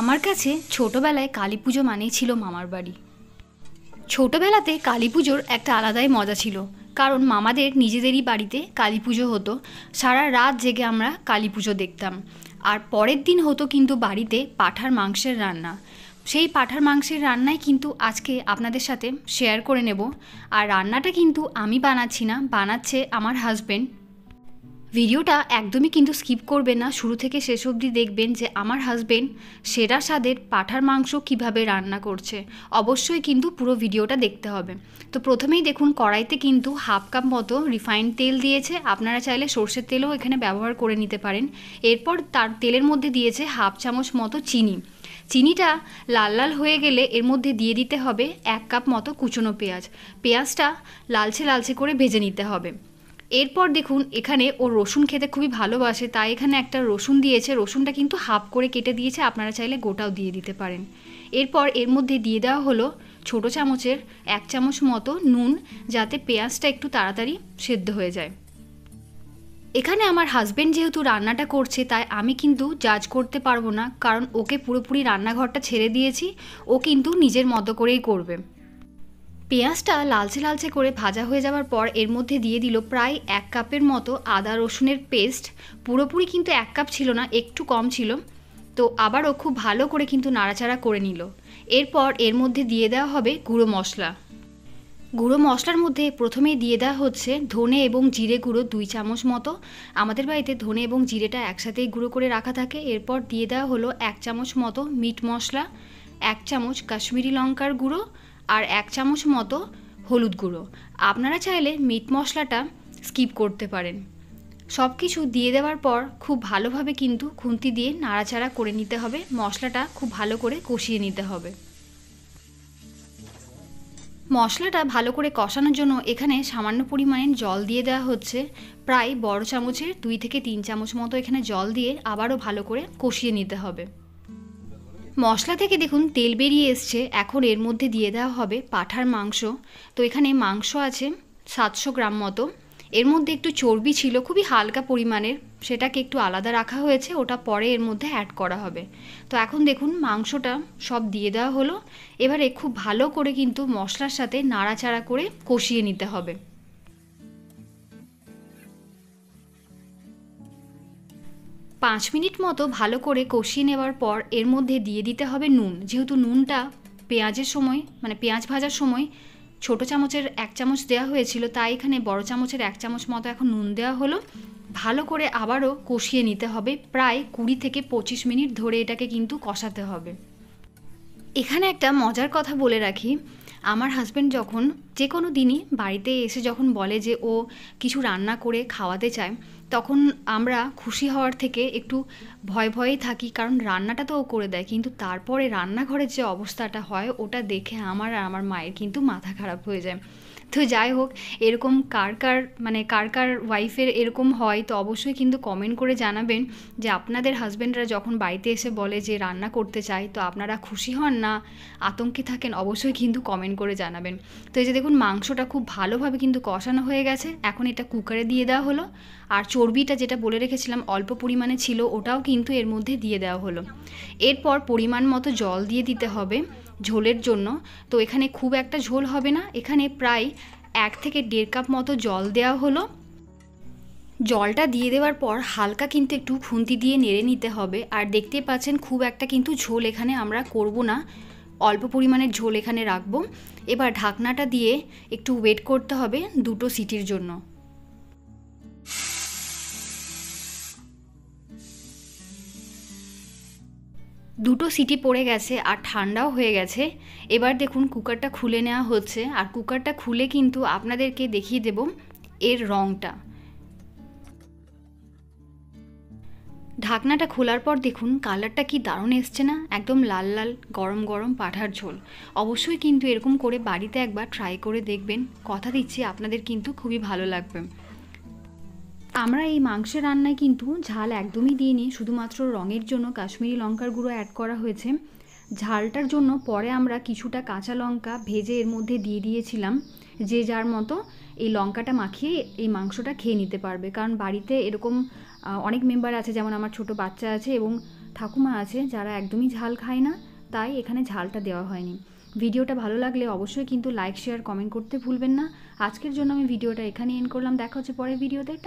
আমার কাছে ছোটোবেলায় কালী পুজো মানেই ছিল মামার বাড়ি ছোটোবেলাতে কালী পুজোর একটা আলাদাই মজা ছিল কারণ মামাদের নিজেদেরই বাড়িতে কালী পুজো হতো সারা রাত জেগে আমরা কালী পুজো দেখতাম আর পরের দিন হতো কিন্তু বাড়িতে পাঠার মাংসের রান্না সেই পাঠার মাংসের রান্নাই কিন্তু আজকে আপনাদের সাথে শেয়ার করে নেব আর রান্নাটা কিন্তু আমি বানাচ্ছি না বানাচ্ছে আমার হাজব্যান্ড ভিডিওটা একদমই কিন্তু স্কিপ করবে না শুরু থেকে শেষ অবধি দেখবেন যে আমার হাজবেন্ড সেরা স্বাদের পাঠার মাংস কিভাবে রান্না করছে অবশ্যই কিন্তু পুরো ভিডিওটা দেখতে হবে তো প্রথমেই দেখুন কড়াইতে কিন্তু হাফ কাপ মতো রিফাইন্ড তেল দিয়েছে আপনারা চাইলে সর্ষের তেলও এখানে ব্যবহার করে নিতে পারেন এরপর তার তেলের মধ্যে দিয়েছে হাফ চামচ মতো চিনি চিনিটা লাল লাল হয়ে গেলে এর মধ্যে দিয়ে দিতে হবে এক কাপ মতো কুচনো পেঁয়াজ পেঁয়াজটা লালচে লালচে করে ভেজে নিতে হবে এরপর দেখুন এখানে ও রসুন খেতে খুবই ভালোবাসে তাই এখানে একটা রসুন দিয়েছে রসুনটা কিন্তু হাফ করে কেটে দিয়েছে আপনারা চাইলে গোটাও দিয়ে দিতে পারেন এরপর এর মধ্যে দিয়ে দেওয়া হলো ছোট চামচের এক চামচ মতো নুন যাতে পেঁয়াজটা একটু তাড়াতাড়ি সেদ্ধ হয়ে যায় এখানে আমার হাজব্যান্ড যেহেতু রান্নাটা করছে তাই আমি কিন্তু জাজ করতে পারবো না কারণ ওকে পুরোপুরি রান্নাঘরটা ছেড়ে দিয়েছি ও কিন্তু নিজের মতো করেই করবে পেঁয়াজটা লালচে লালচে করে ভাজা হয়ে যাওয়ার পর এর মধ্যে দিয়ে দিল প্রায় এক কাপের মতো আদা রসুনের পেস্ট পুরোপুরি কিন্তু এক কাপ ছিল না একটু কম ছিল তো আবারও খুব ভালো করে কিন্তু নাড়াচাড়া করে নিল এরপর এর মধ্যে দিয়ে দেওয়া হবে গুঁড়ো মশলা গুঁড়ো মশলার মধ্যে প্রথমেই দিয়ে দেওয়া হচ্ছে ধনে এবং জিরে গুঁড়ো দুই চামচ মতো আমাদের বাড়িতে ধনে এবং জিরেটা একসাথেই গুঁড়ো করে রাখা থাকে এরপর দিয়ে দেওয়া হলো এক চামচ মতো মিট মশলা এক চামচ কাশ্মীরি লঙ্কার গুঁড়ো আর এক চামচ মতো হলুদ গুঁড়ো আপনারা চাইলে মিট মশলাটা স্কিপ করতে পারেন সব কিছু দিয়ে দেওয়ার পর খুব ভালোভাবে কিন্তু খুন্তি দিয়ে নাড়াচাড়া করে নিতে হবে মশলাটা খুব ভালো করে কষিয়ে নিতে হবে মশলাটা ভালো করে কষানোর জন্য এখানে সামান্য পরিমাণে জল দিয়ে দেওয়া হচ্ছে প্রায় বড় চামচের দুই থেকে তিন চামচ মতো এখানে জল দিয়ে আবারও ভালো করে কষিয়ে নিতে হবে মশলা থেকে দেখুন তেল বেরিয়ে এসছে এখন এর মধ্যে দিয়ে দেওয়া হবে পাঠার মাংস তো এখানে মাংস আছে সাতশো গ্রাম মতো এর মধ্যে একটু চর্বি ছিল খুবই হালকা পরিমাণের সেটাকে একটু আলাদা রাখা হয়েছে ওটা পরে এর মধ্যে অ্যাড করা হবে তো এখন দেখুন মাংসটা সব দিয়ে দেওয়া হলো এবারে খুব ভালো করে কিন্তু মশলার সাথে নাড়াচাড়া করে কষিয়ে নিতে হবে পাঁচ মিনিট মতো ভালো করে কষিয়ে নেওয়ার পর এর মধ্যে দিয়ে দিতে হবে নুন যেহেতু নুনটা পেঁয়াজের সময় মানে পেঁয়াজ ভাজার সময় ছোট চামচের এক চামচ দেওয়া হয়েছিল তাই এখানে বড় চামচের এক চামচ মতো এখন নুন দেওয়া হলো ভালো করে আবারও কষিয়ে নিতে হবে প্রায় কুড়ি থেকে পঁচিশ মিনিট ধরে এটাকে কিন্তু কষাতে হবে এখানে একটা মজার কথা বলে রাখি আমার হাজব্যান্ড যখন যে কোনো দিনই বাড়িতে এসে যখন বলে যে ও কিছু রান্না করে খাওয়াতে চায় তখন আমরা খুশি হওয়ার থেকে একটু ভয় ভয়েই থাকি কারণ রান্নাটা তো ও করে দেয় কিন্তু তারপরে রান্নাঘরের যে অবস্থাটা হয় ওটা দেখে আমার আর আমার মায়ের কিন্তু মাথা খারাপ হয়ে যায় তো যাই হোক এরকম কার কার মানে কার কার ওয়াইফের এরকম হয় তো অবশ্যই কিন্তু কমেন্ট করে জানাবেন যে আপনাদের হাজব্যান্ডরা যখন বাড়িতে এসে বলে যে রান্না করতে চাই তো আপনারা খুশি হন না আতঙ্কে থাকেন অবশ্যই কিন্তু কমেন্ট করে জানাবেন তো এই যে দেখুন মাংসটা খুব ভালোভাবে কিন্তু কষানো হয়ে গেছে এখন এটা কুকারে দিয়ে দেওয়া হলো আর চর্বিটা যেটা বলে রেখেছিলাম অল্প পরিমাণে ছিল ওটাও কিন্তু এর মধ্যে দিয়ে দেওয়া হলো এরপর পরিমাণ মতো জল দিয়ে দিতে হবে ঝোলের জন্য তো এখানে খুব একটা ঝোল হবে না এখানে প্রায় এক থেকে দেড় কাপ মতো জল দেওয়া হলো জলটা দিয়ে দেওয়ার পর হালকা কিন্তু একটু খুন্তি দিয়ে নেড়ে নিতে হবে আর দেখতে পাচ্ছেন খুব একটা কিন্তু ঝোল এখানে আমরা করব না অল্প পরিমাণের ঝোল এখানে রাখবো এবার ঢাকনাটা দিয়ে একটু ওয়েট করতে হবে দুটো সিটির জন্য দুটো সিটি পড়ে গেছে আর ঠান্ডাও হয়ে গেছে এবার দেখুন কুকারটা খুলে নেওয়া হচ্ছে আর কুকারটা খুলে কিন্তু আপনাদেরকে দেখিয়ে দেব এর রঙটা ঢাকনাটা খোলার পর দেখুন কালারটা কি দারুণ এসছে না একদম লাল লাল গরম গরম পাঠার ঝোল অবশ্যই কিন্তু এরকম করে বাড়িতে একবার ট্রাই করে দেখবেন কথা দিচ্ছি আপনাদের কিন্তু খুবই ভালো লাগবে আমরা এই মাংসের রান্নায় কিন্তু ঝাল একদমই দিইনি শুধুমাত্র রঙের জন্য কাশ্মীরি লঙ্কার গুঁড়ো অ্যাড করা হয়েছে ঝালটার জন্য পরে আমরা কিছুটা কাঁচা লঙ্কা ভেজে এর মধ্যে দিয়ে দিয়েছিলাম যে যার মতো এই লঙ্কাটা মাখিয়ে এই মাংসটা খেয়ে নিতে পারবে কারণ বাড়িতে এরকম অনেক মেম্বার আছে যেমন আমার ছোট বাচ্চা আছে এবং ঠাকুমা আছে যারা একদমই ঝাল খায় না তাই এখানে ঝালটা দেওয়া হয়নি ভিডিওটা ভালো লাগলে অবশ্যই কিন্তু লাইক শেয়ার কমেন্ট করতে ভুলবেন না আজকের জন্য আমি ভিডিওটা এখানে এন্ড করলাম দেখা হচ্ছে পরের ভিডিওতে